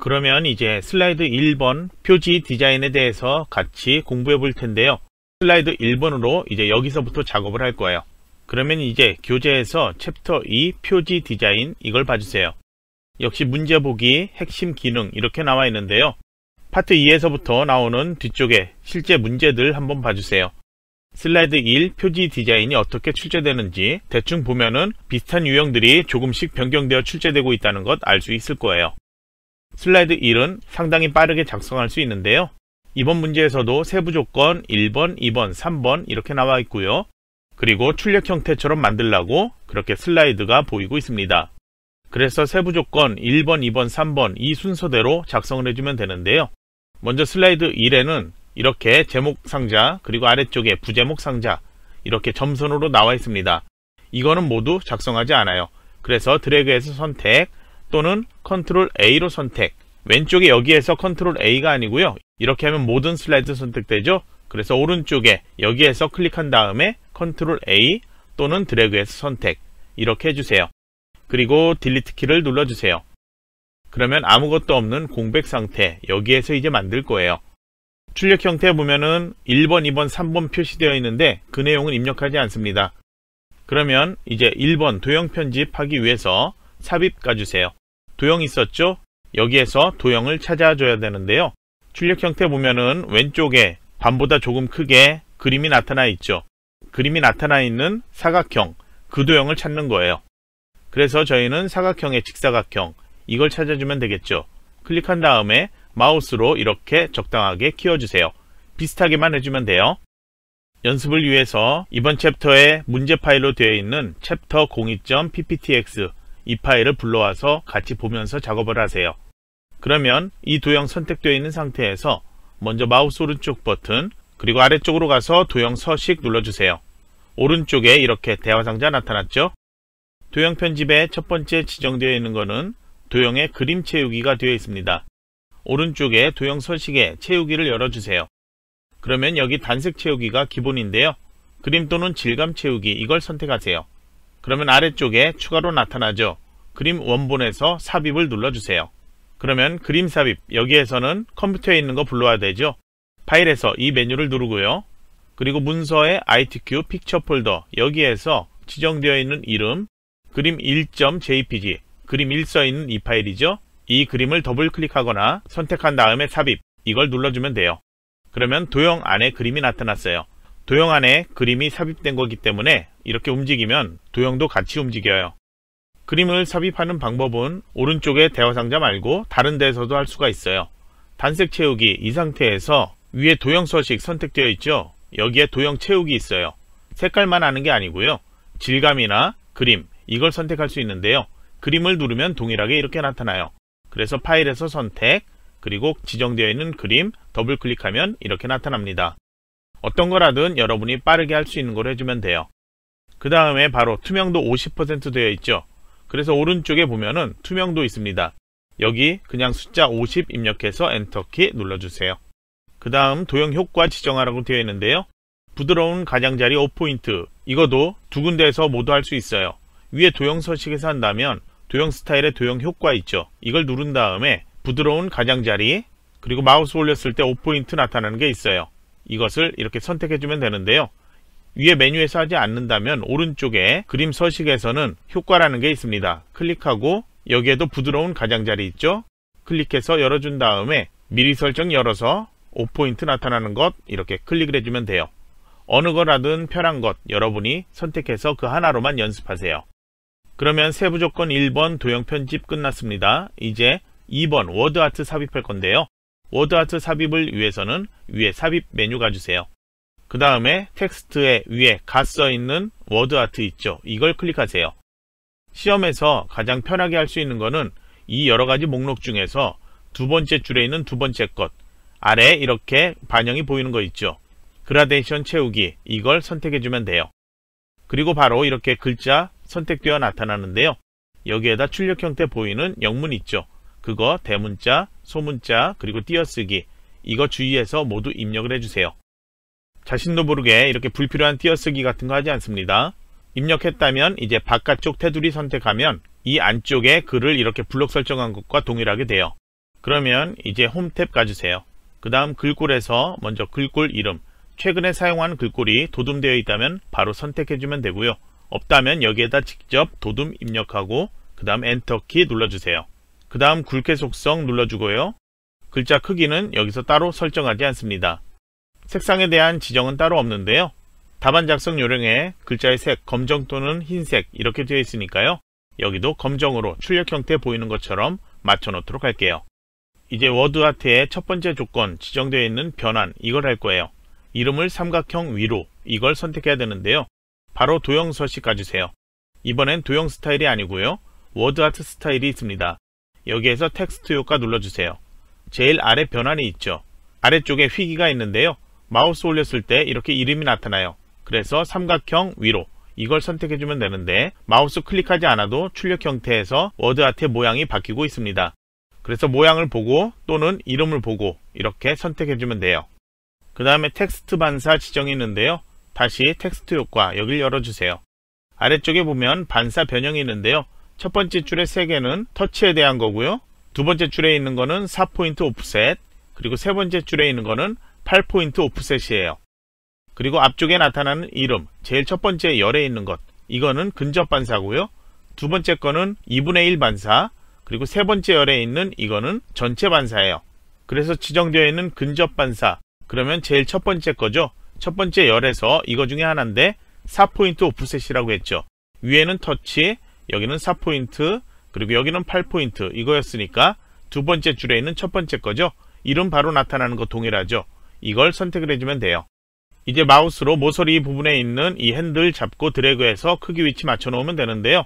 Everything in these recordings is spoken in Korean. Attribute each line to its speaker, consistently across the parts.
Speaker 1: 그러면 이제 슬라이드 1번 표지 디자인에 대해서 같이 공부해 볼 텐데요. 슬라이드 1번으로 이제 여기서부터 작업을 할 거예요. 그러면 이제 교재에서 챕터 2 표지 디자인 이걸 봐주세요. 역시 문제 보기, 핵심 기능 이렇게 나와 있는데요. 파트 2에서부터 나오는 뒤쪽에 실제 문제들 한번 봐주세요. 슬라이드 1 표지 디자인이 어떻게 출제되는지 대충 보면은 비슷한 유형들이 조금씩 변경되어 출제되고 있다는 것 알 수 있을 거예요. 슬라이드 1은 상당히 빠르게 작성할 수 있는데요. 이번 문제에서도 세부 조건 1번, 2번, 3번 이렇게 나와 있고요. 그리고 출력 형태처럼 만들라고 그렇게 슬라이드가 보이고 있습니다. 그래서 세부 조건 1번, 2번, 3번 이 순서대로 작성을 해주면 되는데요. 먼저 슬라이드 1에는 이렇게 제목 상자 그리고 아래쪽에 부제목 상자 이렇게 점선으로 나와 있습니다. 이거는 모두 작성하지 않아요. 그래서 드래그에서 선택, 또는 컨트롤 A로 선택 왼쪽에 여기에서 컨트롤 A가 아니고요 이렇게 하면 모든 슬라이드 선택되죠 그래서 오른쪽에 여기에서 클릭한 다음에 컨트롤 A 또는 드래그에서 선택 이렇게 해주세요 그리고 딜리트 키를 눌러주세요 그러면 아무것도 없는 공백 상태 여기에서 이제 만들 거예요 출력 형태 보면은 1번, 2번, 3번 표시되어 있는데 그 내용은 입력하지 않습니다. 그러면 이제 1번 도형 편집하기 위해서 삽입 가주세요. 도형 이 있었죠? 여기에서 도형을 찾아줘야 되는데요. 출력 형태 보면은 왼쪽에 반보다 조금 크게 그림이 나타나 있죠. 그림이 나타나 있는 사각형, 그 도형을 찾는 거예요. 그래서 저희는 사각형의 직사각형, 이걸 찾아주면 되겠죠. 클릭한 다음에 마우스로 이렇게 적당하게 키워주세요. 비슷하게만 해주면 돼요. 연습을 위해서 이번 챕터의 문제 파일로 되어 있는 챕터 02.pptx 이 파일을 불러와서 같이 보면서 작업을 하세요. 그러면 이 도형 선택되어 있는 상태에서 먼저 마우스 오른쪽 버튼 그리고 아래쪽으로 가서 도형 서식 눌러주세요. 오른쪽에 이렇게 대화 상자 나타났죠? 도형 편집에첫 번째 지정되어 있는 것은 도형의 그림 채우기가 되어 있습니다. 오른쪽에 도형 서식에 채우기를 열어주세요. 그러면 여기 단색 채우기가 기본인데요. 그림 또는 질감 채우기 이걸 선택하세요. 그러면 아래쪽에 추가로 나타나죠. 그림 원본에서 삽입을 눌러주세요. 그러면 그림 삽입, 여기에서는 컴퓨터에 있는 거 불러야 되죠. 파일에서 이 메뉴를 누르고요. 그리고 문서의 ITQ 픽처 폴더, 여기에서 지정되어 있는 이름, 그림 1.jpg, 그림 1 써있는 이 파일이죠. 이 그림을 더블 클릭하거나 선택한 다음에 삽입, 이걸 눌러주면 돼요. 그러면 도형 안에 그림이 나타났어요. 도형 안에 그림이 삽입된 거기 때문에 이렇게 움직이면 도형도 같이 움직여요. 그림을 삽입하는 방법은 오른쪽에 대화 상자 말고 다른 데서도할 수가 있어요. 단색 채우기 이 상태에서 위에 도형 서식 선택되어 있죠? 여기에 도형 채우기 있어요. 색깔만 하는 게 아니고요. 질감이나 그림 이걸 선택할 수 있는데요. 그림을 누르면 동일하게 이렇게 나타나요. 그래서 파일에서 선택 그리고 지정되어 있는 그림 더블 클릭하면 이렇게 나타납니다. 어떤 거라든 여러분이 빠르게 할 수 있는 걸 해주면 돼요. 그 다음에 바로 투명도 50% 되어 있죠. 그래서 오른쪽에 보면은 투명도 있습니다. 여기 그냥 숫자 50 입력해서 엔터키 눌러주세요. 그 다음 도형 효과 지정하라고 되어 있는데요. 부드러운 가장자리 5포인트 이것도 두 군데에서 모두 할 수 있어요. 위에 도형 서식에서 한다면 도형 스타일의 도형 효과 있죠. 이걸 누른 다음에 부드러운 가장자리 그리고 마우스 올렸을 때 5포인트 나타나는 게 있어요. 이것을 이렇게 선택해주면 되는데요. 위에 메뉴에서 하지 않는다면 오른쪽에 그림 서식에서는 효과라는 게 있습니다. 클릭하고 여기에도 부드러운 가장자리 있죠? 클릭해서 열어준 다음에 미리 설정 열어서 5포인트 나타나는 것 이렇게 클릭을 해주면 돼요. 어느 거라든 편한 것 여러분이 선택해서 그 하나로만 연습하세요. 그러면 세부 조건 1번 도형 편집 끝났습니다. 이제 2번 워드아트 삽입할 건데요. 워드아트 삽입을 위해서는 위에 삽입 메뉴가 주세요. 그 다음에 텍스트에 위에 갓 써있는 워드아트 있죠. 이걸 클릭하세요. 시험에서 가장 편하게 할 수 있는 것은 이 여러가지 목록 중에서 두 번째 줄에 있는 두 번째 것 아래 이렇게 반영이 보이는 거 있죠. 그라데이션 채우기 이걸 선택해주면 돼요. 그리고 바로 이렇게 글자 선택되어 나타나는데요. 여기에다 출력 형태 보이는 영문 있죠. 그거 대문자, 소문자, 그리고 띄어쓰기 이거 주의해서 모두 입력을 해주세요. 자신도 모르게 이렇게 불필요한 띄어쓰기 같은 거 하지 않습니다. 입력했다면 이제 바깥쪽 테두리 선택하면 이 안쪽에 글을 이렇게 블록 설정한 것과 동일하게 돼요. 그러면 이제 홈탭 가주세요. 그 다음 글꼴에서 먼저 글꼴 이름, 최근에 사용한 글꼴이 도둠되어 있다면 바로 선택해주면 되고요. 없다면 여기에다 직접 도둠 입력하고 그 다음 엔터키 눌러주세요. 그 다음 굵게 속성 눌러주고요. 글자 크기는 여기서 따로 설정하지 않습니다. 색상에 대한 지정은 따로 없는데요. 답안 작성 요령에 글자의 색, 검정 또는 흰색 이렇게 되어 있으니까요. 여기도 검정으로 출력 형태 보이는 것처럼 맞춰놓도록 할게요. 이제 워드아트의 첫 번째 조건 지정되어 있는 변환 이걸 할 거예요. 이름을 삼각형 위로 이걸 선택해야 되는데요. 바로 도형 서식 가주세요. 이번엔 도형 스타일이 아니고요. 워드아트 스타일이 있습니다. 여기에서 텍스트 효과 눌러주세요. 제일 아래 변환이 있죠. 아래쪽에 휘기가 있는데요. 마우스 올렸을 때 이렇게 이름이 나타나요. 그래서 삼각형 위로 이걸 선택해주면 되는데 마우스 클릭하지 않아도 출력 형태에서 워드아트의 모양이 바뀌고 있습니다. 그래서 모양을 보고 또는 이름을 보고 이렇게 선택해주면 돼요. 그 다음에 텍스트 반사 지정이 있는데요. 다시 텍스트 효과 여길 열어주세요. 아래쪽에 보면 반사 변형이 있는데요. 첫 번째 줄의 3 개는 터치에 대한 거고요. 두 번째 줄에 있는 거는 4포인트 오프셋, 그리고 세 번째 줄에 있는 거는 8포인트 오프셋이에요. 그리고 앞쪽에 나타나는 이름, 제일 첫 번째 열에 있는 것, 이거는 근접 반사고요. 두 번째 거는 2분의 1 반사, 그리고 세 번째 열에 있는 이거는 전체 반사예요. 그래서 지정되어 있는 근접 반사, 그러면 제일 첫 번째 거죠. 첫 번째 열에서 이거 중에 하나인데 4포인트 오프셋이라고 했죠. 위에는 터치, 여기는 4포인트, 그리고 여기는 8포인트 이거였으니까 두 번째 줄에 있는 첫 번째 거죠. 이름 바로 나타나는 거 동일하죠. 이걸 선택을 해주면 돼요. 이제 마우스로 모서리 부분에 있는 이 핸들 잡고 드래그해서 크기 위치 맞춰놓으면 되는데요.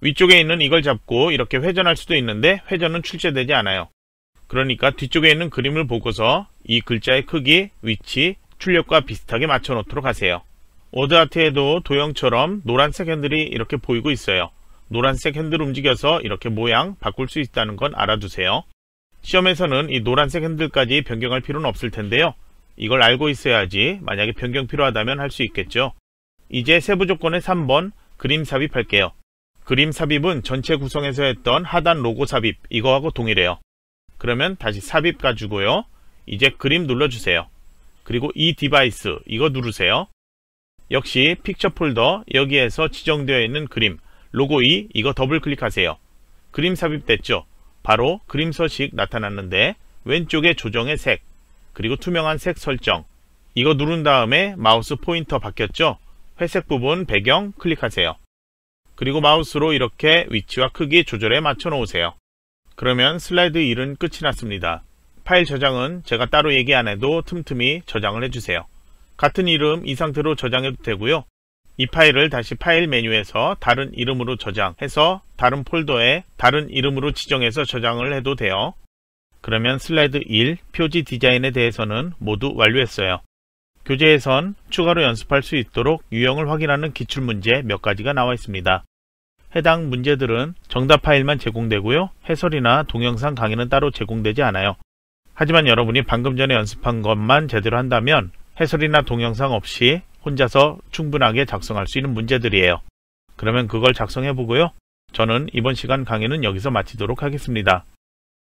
Speaker 1: 위쪽에 있는 이걸 잡고 이렇게 회전할 수도 있는데 회전은 출제되지 않아요. 그러니까 뒤쪽에 있는 그림을 보고서 이 글자의 크기, 위치, 출력과 비슷하게 맞춰놓도록 하세요. 워드아트에도 도형처럼 노란색 핸들이 이렇게 보이고 있어요. 노란색 핸들 움직여서 이렇게 모양 바꿀 수 있다는 건 알아두세요. 시험에서는 이 노란색 핸들까지 변경할 필요는 없을 텐데요. 이걸 알고 있어야지 만약에 변경 필요하다면 할 수 있겠죠. 이제 세부 조건의 3번 그림 삽입할게요. 그림 삽입은 전체 구성에서 했던 하단 로고 삽입 이거하고 동일해요. 그러면 다시 삽입 가지고요. 이제 그림 눌러주세요. 그리고 이 디바이스 이거 누르세요. 역시 픽처 폴더 여기에서 지정되어 있는 그림 로고 2 이거 더블 클릭하세요. 그림 삽입됐죠? 바로 그림 서식 나타났는데 왼쪽에 조정의 색 그리고 투명한 색 설정 이거 누른 다음에 마우스 포인터 바뀌었죠? 회색 부분 배경 클릭하세요. 그리고 마우스로 이렇게 위치와 크기 조절에 맞춰 놓으세요. 그러면 슬라이드 1은 끝이 났습니다. 파일 저장은 제가 따로 얘기 안 해도 틈틈이 저장을 해주세요. 같은 이름 이 상태로 저장해도 되고요. 이 파일을 다시 파일 메뉴에서 다른 이름으로 저장해서 다른 폴더에 다른 이름으로 지정해서 저장을 해도 돼요. 그러면 슬라이드 1 표지 디자인에 대해서는 모두 완료했어요. 교재에선 추가로 연습할 수 있도록 유형을 확인하는 기출문제 몇 가지가 나와 있습니다. 해당 문제들은 정답 파일만 제공되고요. 해설이나 동영상 강의는 따로 제공되지 않아요. 하지만 여러분이 방금 전에 연습한 것만 제대로 한다면 해설이나 동영상 없이 혼자서 충분하게 작성할 수 있는 문제들이에요. 그러면 그걸 작성해 보고요. 저는 이번 시간 강의는 여기서 마치도록 하겠습니다.